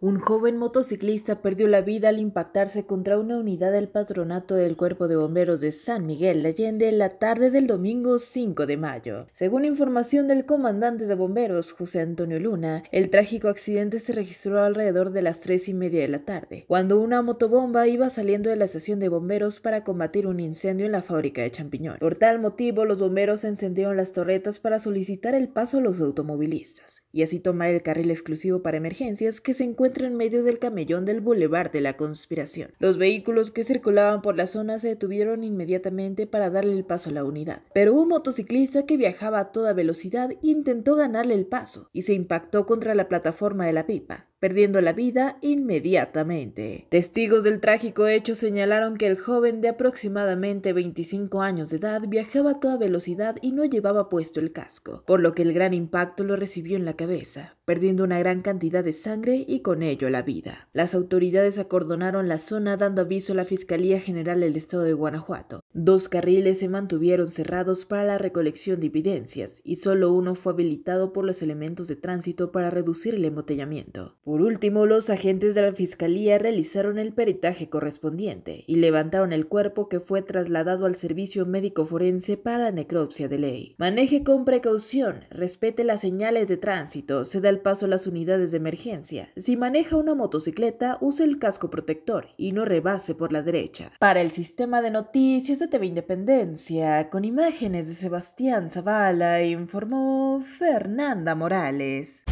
Un joven motociclista perdió la vida al impactarse contra una unidad del patronato del Cuerpo de Bomberos de San Miguel de Allende la tarde del domingo 5 de mayo. Según información del comandante de bomberos, José Antonio Luna, el trágico accidente se registró alrededor de las 3 y media de la tarde, cuando una motobomba iba saliendo de la estación de bomberos para combatir un incendio en la fábrica de champiñón. Por tal motivo, los bomberos encendieron las torretas para solicitar el paso a los automovilistas y así tomar el carril exclusivo para emergencias que se encuentra en medio del camellón del Boulevard de la Conspiración. Los vehículos que circulaban por la zona se detuvieron inmediatamente para darle el paso a la unidad, pero un motociclista que viajaba a toda velocidad intentó ganarle el paso y se impactó contra la plataforma de la pipa perdiendo la vida inmediatamente. Testigos del trágico hecho señalaron que el joven de aproximadamente 25 años de edad viajaba a toda velocidad y no llevaba puesto el casco, por lo que el gran impacto lo recibió en la cabeza, perdiendo una gran cantidad de sangre y con ello la vida. Las autoridades acordonaron la zona dando aviso a la Fiscalía General del Estado de Guanajuato, Dos carriles se mantuvieron cerrados para la recolección de evidencias y solo uno fue habilitado por los elementos de tránsito para reducir el embotellamiento. Por último, los agentes de la fiscalía realizaron el peritaje correspondiente y levantaron el cuerpo que fue trasladado al servicio médico forense para la necropsia de ley. Maneje con precaución, respete las señales de tránsito, se da el paso a las unidades de emergencia. Si maneja una motocicleta, use el casco protector y no rebase por la derecha. Para el sistema de noticias de Independencia, con imágenes de Sebastián Zavala, e informó Fernanda Morales.